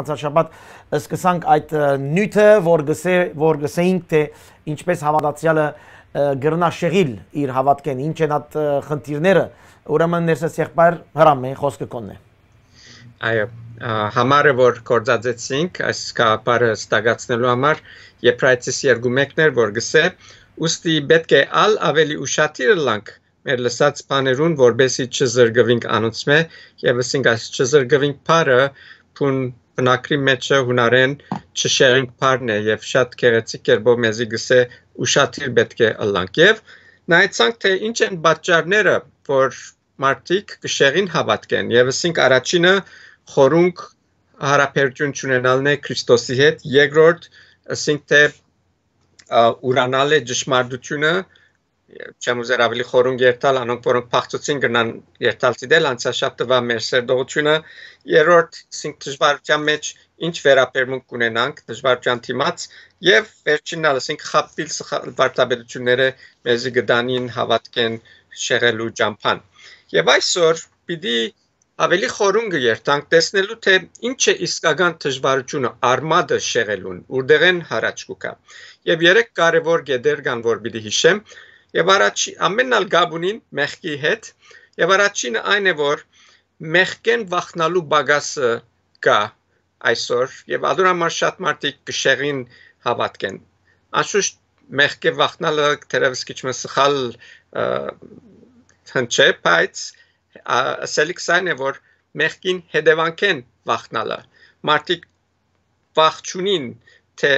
Անցած շաբաթ սկսանք այդ նյութը, որ գսե, որ գսեինք թե ինչպես հավատացյալը գրնաշեղիլ իր հավատքեն, ինչ են այդ խնդիրները, ուրեմն ներսես եղբայր հրամ է խոսքը կոնն է։ Այո, համարը որ կորձածեցինք, այս կապարը ստագացնելու համար, երբ այցս երկու մեկներ որ գսե, ուստի պետք է ալ ավելի ուշադիր լանք մեր լսած բաներուն, որբեսի չզրգվինք անոնցմե, եւ ասենք այս չզրգվինք բարը, փուն բնակրի մեջը հունարեն չշերենք բառն է եւ շատ քերեցիկ կերպով մեզի գսե ուշադիր պետք է ըլլանք եւ նայեցանք թե ինչ են պատճառները որ մարդիկ կշեղին հավատքեն եւ ասենք առաջինը խորունկ հարաբերություն ունենալն է Քրիստոսի հետ երկրորդ ասենք թե ուրանալ է ճշմարտությունը չեմ ուզեր ավելի խորուն երթալ, անոնք որոնք փախցուցին գնան երթալցի դել անցաշապ տվա մեր սերդողությունը։ Երրորդ, ասենք դժվարության մեջ ինչ վերաբերմունք ունենանք դժվարության թիմած եւ վերջինալ, ասենք խապիլ վարտաբերությունները մեզի գտանին հավատքեն շեղելու ճամփան։ Եվ այսօր պիտի ավելի խորուն գերտանք տեսնելու թե ինչ է իսկական դժվարությունը արմատը շեղելուն, որտեղ են հարաճկուկա։ Եվ երեք կարևոր գեդեր կան, որ պիտի հիշեմ, եւ առաջի ամենալ գաբունին մեղքի հետ եւ առաջին այն է որ մեղքեն վախնալու բագասը կա այսօր եւ ադուրամար շատ մարդիկ կշեղին հավատքեն անշուշտ մեղքը վախնալը դերևս քիչ սխալ հնչե բայց ասելիք սայն է որ մեղքին հետևանքեն վախնալը մարդիկ վախ չունին թե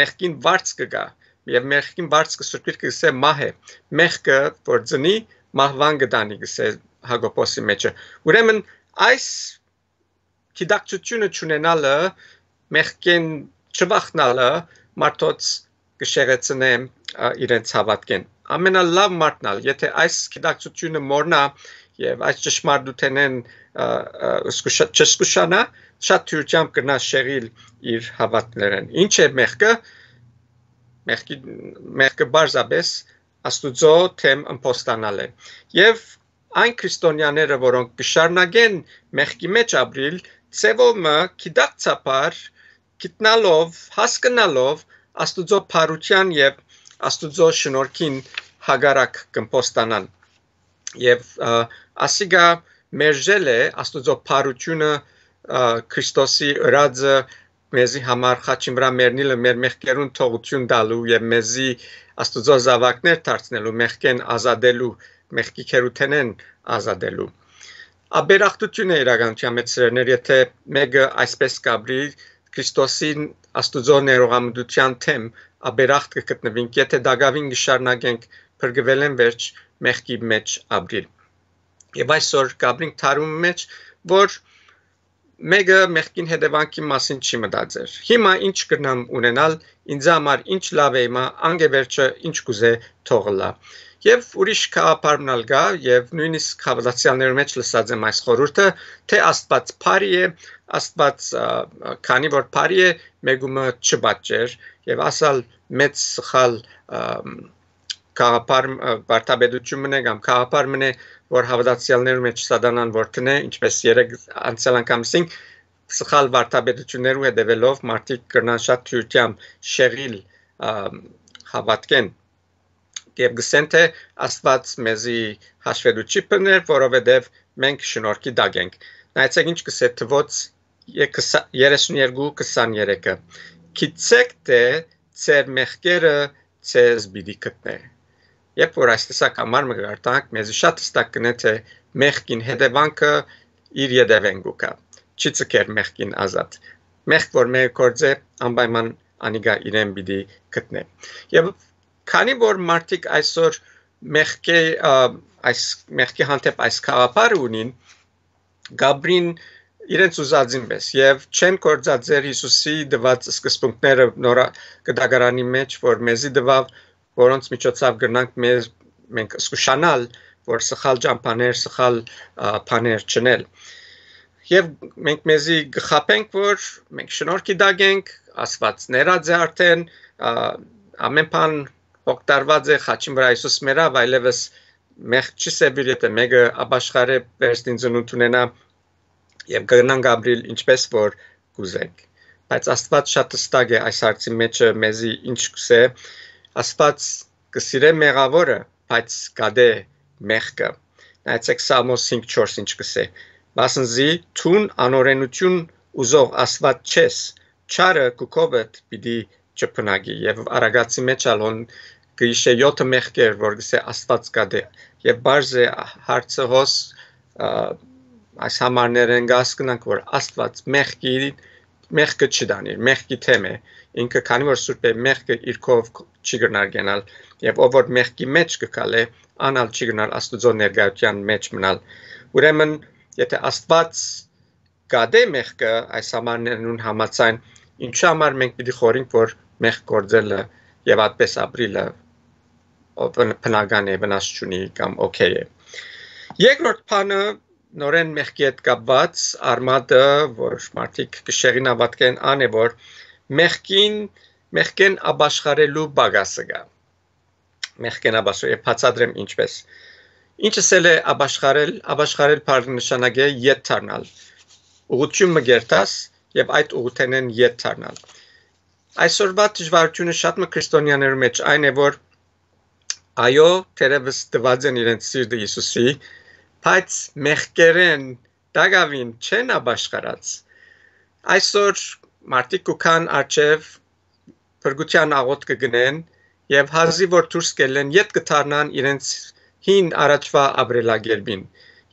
մեղքին վարձ կգա եւ մեղքին բարձ կսրբիր կսե մահ է մեղքը որ ծնի մահվան գտանի կսե հագոպոսի մեջը ուրեմն այս դիդակտությունը ճանենալը մեղքեն չվախնալը մարդոց կշեղեցնեմ իրենց հավատքեն ամենալավ մարդնալ եթե այս դիդակտությունը մորնա եւ այս ճշմարտութենեն չսկուշանա շատ թյուրջամ կնա շեղիլ իր հավատներն ինչ է մեղքը մեղքի մեղքը բարձաբես աստուծո թեմ ըմբոստանալ է եւ այն քրիստոնյաները որոնք կշարնագեն մեղքի մեջ ապրիլ ծևոմը կիդակցապար գտնալով հասկանալով աստուծո փառության եւ աստուծո շնորհքին հագարակ կմփոստանան եւ ասիգա մերժել է աստուծո փառությունը քրիստոսի ըրաձը մեզի համար խաչին վրա մեռնիլը մեր մեղքերուն թողություն տալու եւ մեզի աստուծո զավակներ դարձնելու մեղքեն ազատելու մեղքի քերութենեն ազատելու աբերախտությունը իրականության մեջ սերներ եթե մեկը այսպես կաբրի Քրիստոսին աստուծո ներողամտության թեմ աբերախտ կգտնվինք եթե դակավին կշարնագենք բրգվել են վերջ մեղքի մեջ ապրիլ եւ այսօր կաբրինք թարում մեջ որ մեկը մեղքին հետևանքի մասին չի մտածեր։ Հիմա ինչ կնամ ունենալ, ինձ համար ինչ լավ է հիմա, անգևերջը ինչ կուզե թողլա։ Եվ ուրիշ կապարմնալ գա եւ նույնիսկ հավատացյալների մեջ լսած եմ այս խորհուրդը, թե Աստված բարի է, Աստված քանի որ բարի է, մեգումը չբաճեր եւ ասալ մեծ սխալ քաղաքապար վարտաբեդությունն է կամ քաղաքապարն է որ հավատացյալներու մեջ սադանան որտնե ինչպես երեք անցյալ անգամսին սխալ վարտաբեդություններու հետևելով մարդիկ կրնան շատ թյուրությամբ շեղիլ հավատքեն եւ գսեն թե աստված մեզի հաշվետու չի բներ որովհետեւ մենք շնորհքի դակ ենք նայեցեք ինչ կսե թվոց 32-23-ը։ Կիցեք թե ծեր մեղքերը ձեզ բիդի կտնե։ Երբ որ այս տեսակ համար մգարտանք, մեզ շատ հստակ կնե մեղքին հետևանքը իր եդևենգու կա։ Չի ցկեր մեղքին ազատ։ Մեղք որ մեր կորձե անպայման անիգա իրեն պիտի գտնե։ Եվ քանի որ մարդիկ այսօր մեղքի այս մեղքի հանդեպ այս խաղապարը ունին, Գաբրին իրենց ուզածին պես եւ չեն կործած ձեր Հիսուսի դված սկզբունքները նորա գդագարանի մեջ, որ մեզի դվավ որոնց միջոցով գնանք մեր մենք զսուշանալ, որ սխալ ճամփաներ, սխալ բաներ չնել։ Եվ մենք մեզի գխապենք, որ մենք շնորհքի դագենք, Աստված ներած է արդեն ամեն բան օգտարված է խաչին վրա Հիսուս մերա, այլևս մեղ չի սեբիր եթե մեկը աբաշխարե վերստին ծնունդ ունենա եւ գնան Գաբրիել ինչպես որ կուզենք բայց Աստված շատ հստակ է այս հարցի մեջ մեզի ինչ կսե Աստված կսիրե մեղավորը, բայց կադե մեղքը։ Նայեցեք Սամոս 5:4 ինչ կսե։ Բասնզի ցուն անօրենություն ուզող Աստված չես, չարը կուկովդ պիտի չփնագի եւ արագացի մեջ ալոն գիշե 7 մեղքեր որ գսե աստված կա դե եւ բարձ է հարցը հոս այս համարներն գասկնանք որ աստված մեղքի մեղքը չդանի, մեղքի թեմ է։ Ինքը քանի որ Սուրբ է մեղքը իրքով չի գնար գնալ եւ ով որ մեղքի մեջ կգալե, անալ չի գնար Աստուծո ներկայության մեջ մնալ։ Ուրեմն, եթե Աստված գադե մեղքը այս համարներուն համացան, ինչի համար մենք պիտի խորինք, որ մեղք գործելը եւ այդպես ապրիլը բնական է, վնաս չունի կամ օքեյ է։ Երկրորդ բանը նորեն մեղքի հետ կապված արմատը, որ մարդիկ կշեղին ավատկեն ան է, որ մեղքին, մեղքեն աբաշխարելու բագասը գա։ Մեղքեն աբաշխարել, բացադրեմ ինչպես։ Ինչը սել է աբաշխարել, աբաշխարել բարգ նշանագե ետ թարնալ։ Ուղություն մգերտաս եւ այդ ուղութենեն ետ թարնալ։ Այսօրվա դժվարությունը շատ մը քրիստոնյաների մեջ այն է, որ այո, թերևս դված են իրենց սիրտը Հիսուսի, բայց մեղքերեն դակավին չեն աբաշխարած այսօր մարդիկ կան աչև փրկության աղոտ կգնեն եւ հազի որ դուրս կելեն իդ կթարնան իրենց հին առաջվա ապրելագերբին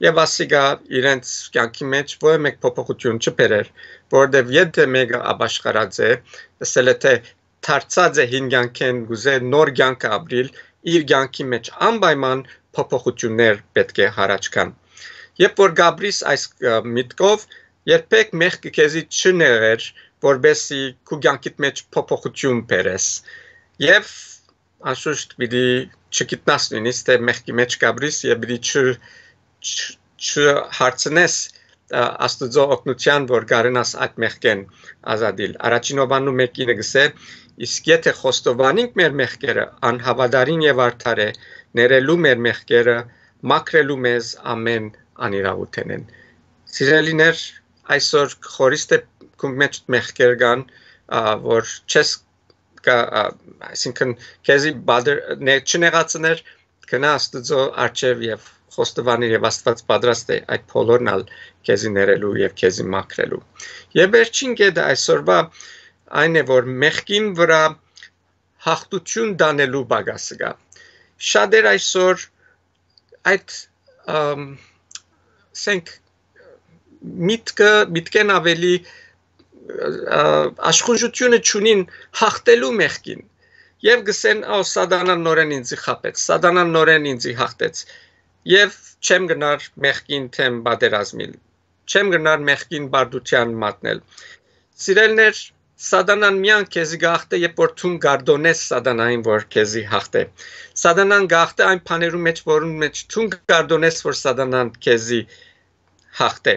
եւ ասիգա իրենց կյանքի մեջ ոչ մեկ փոփոխություն չբերեր որովհետեւ եթե մեկը աբաշխարած է ասել է թե թարցած է հին կյանքեն գուզե նոր կյանք ապրիլ իր կյանքի մեջ անպայման փոփոխություններ պետք է հարաճ գան։ Երբ որ Գաբրիս այս միտքով երբեք մեղքը քեզի չներեր, որբեսի կուգյանքիդ մեջ փոփոխություն բերես։ Եվ անշուշտ պիտի չգիտնաս նույնիսկ թե մեղքի մեջ Գաբրիս եւ պիտի չ հարցնես աստծո օգնության որ կարենաս այդ մեղքեն ազատիլ առաջինովանու մեկինը գսե իսկ եթե խոստովանենք մեր մեղքերը անհավատարին եւ արդար է ներելու մեր մեղքերը մաքրելու մեզ ամեն անիրավութենեն սիրելիներ այսօր խորիստը կումեջ մեղքեր կան որ չես կա այսինքն քեզի բադր չնեղացներ գնա աստծո արջև եւ խոստովանիր եւ Աստված պատրաստ է այդ բոլորն ալ քեզի ներելու եւ քեզի մաքրելու։ Եվ վերջին կետը այսօրվա այն է, որ մեղքին վրա հաղթություն դանելու բագասը կա։ Շատեր այսօր այդ ասենք միտքը միտքեն ավելի աշխուժությունը ճունին հաղթելու մեղքին եւ գսեն օ սադանան նորեն ինձի խապեց սադանան նորեն ինձի հաղթեց եւ չեմ գնար մեղքին թեմ բادرազմին չեմ գնար մեղքին բարդության մատնել սիրելներ Սադանան միան քեզի գախտը, երբ որ ցուն գարդոնես Սադանային որ քեզի հաղթե։ Սադանան գախտը այն բաներու մեջ, որոնց մեջ ցուն գարդոնես որ Սադանան քեզի հաղթե։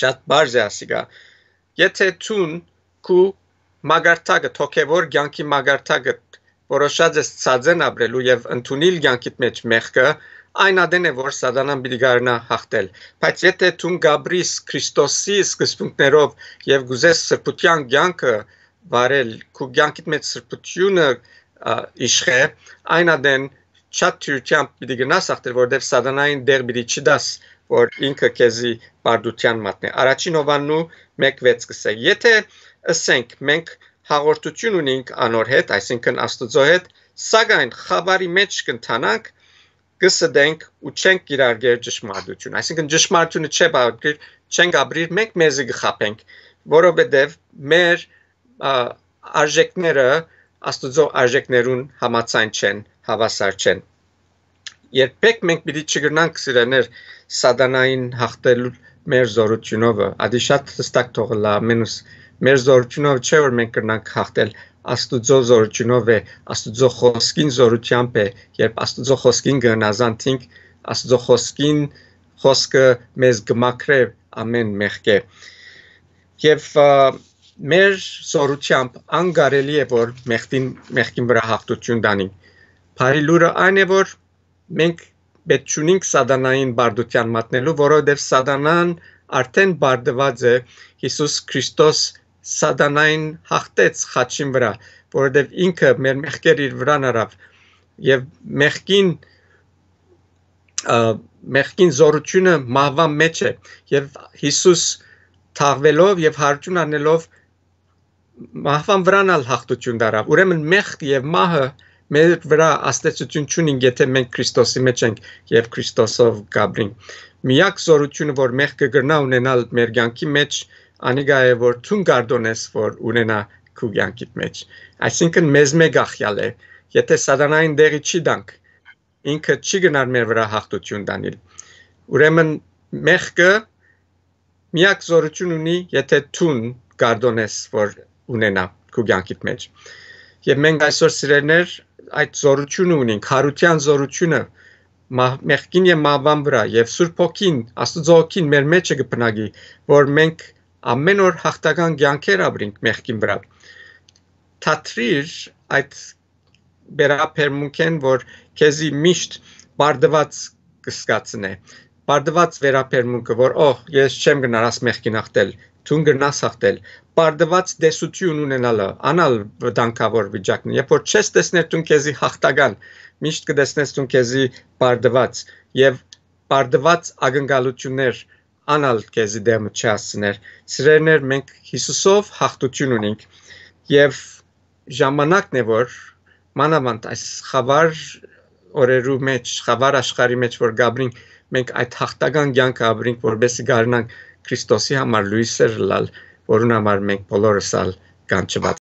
Շատ բարձ է ասիգա։ Եթե ցուն քու մագարտակը, թոքևոր ցանկի մագարտակը որոշած է ցածեն ապրելու եւ ընդունիլ ցանկիտ մեջ մեղքը, մեջ այն ադեն է, որ սատանան պիտի գարնա հաղթել։ Բայց եթե դու Գաբրիս Քրիստոսի սկզբունքներով եւ գուզես սրբության ցանկը վարել, քո ցանկիդ մեջ սրբությունը իշխե, այն ադեն շատ թյուրքիան պիտի գնաս հաղթել, որովհետեւ սատանային դեր պիտի չդաս, որ ինքը քեզի բարդության մատնի։ Առաջին Հովաննու 1:6 կսե։ Եթե ասենք մենք հաղորդություն ունենք անոր հետ, այսինքն Աստծո հետ, սակայն խաբարի մեջ կընթանանք, կսդենք ու չենք գիրարգեր ճշմարտություն։ Այսինքն ճշմարտությունը չէ բարգեր, չենք ապրիր, մենք մեզի գխապենք, որովհետև մեր արժեքները Աստուծո արժեքներուն համացան չեն, հավասար չեն։ Երբեք մենք պիտի չգնանք սիրեներ սատանային հաղթելու մեր զորությունով, ադի շատ հստակ թողլա մենուս մեր զորությունով չէ որ մենք կրնանք հաղթել Աստուծո զորությունով է, Աստուծո խոսքին զորությամբ է, երբ Աստուծո խոսքին գնազանցինք, Աստուծո խոսքին խոսքը մեզ գմակրե ամեն մեղքե։ Եվ մեր զորությամբ անգարելի է որ մեղքին մեղքին վրա հաղթություն տանինք։ Բարի լուրը այն է որ մենք պետք չունենք սատանային բարդության մատնելու, որովհետև սատանան արդեն բարդված է Հիսուս Քրիստոս սատանային հաղթեց խաչին վրա, որովհետև ինքը մեր մեղքեր իր վրա նարավ եւ մեղքին մեղքին զորությունը մահվան մեջ է եւ Հիսուս թաղվելով եւ հարճուն անելով մահվան վրանալ հաղթություն դարավ ուրեմն մեղք եւ մահը մեր վրա աստեցություն չունին եթե մենք Քրիստոսի մեջ ենք եւ Քրիստոսով գաբրին միակ զորությունը որ մեղքը գրնա ունենալ մեր ցանկի մեջ մեջ անիգայե որ ցուն կարդոնես որ ունենա քու կյանքիդ մեջ այսինքն մեզ մեկ ախյալ է եթե սատանային դերի չի դանք ինքը չի գնար մեր վրա հաղթություն տանել ուրեմն մեղքը միակ զորություն ունի եթե ցուն կարդոնես որ ունենա քու կյանքիդ մեջ եւ մենք այսօր սիրելներ այդ զորությունը ունենք հարության զորությունը մեղքին եւ մահվան վրա եւ Սուրբ Հոգին, Աստծո Հոգին մեր մեջը կբնակի, որ մենք ամեն օր հաղթական ցանկեր ապրենք մեղքին վրա թատրիր այդ վերապերմունքեն որ քեզի միշտ բարդված կսկացնե բարդված վերապերմունքը որ օհ ես չեմ գնարաս մեղքին հաղթել ցուն գնաս հաղթել բարդված դեսություն ունենալը անալ վտանգավոր վիճակն երբ որ չես տեսնել ցուն քեզի հաղթական միշտ կտեսնես ցուն քեզի բարդված եւ բարդված ագնկալություններ անալ քեզի դեմ չասներ։ Սրերներ մենք Հիսուսով հաղթություն ունենք եւ ժամանակն է որ մանավանդ այս խավար օրերու մեջ, խավար աշխարի մեջ որ գաբրինք, մենք այդ հաղթական ցանկ ապրինք, որբեսի գարնանք Քրիստոսի համար լույսեր լալ, որուն համար մենք բոլորս ալ կանչված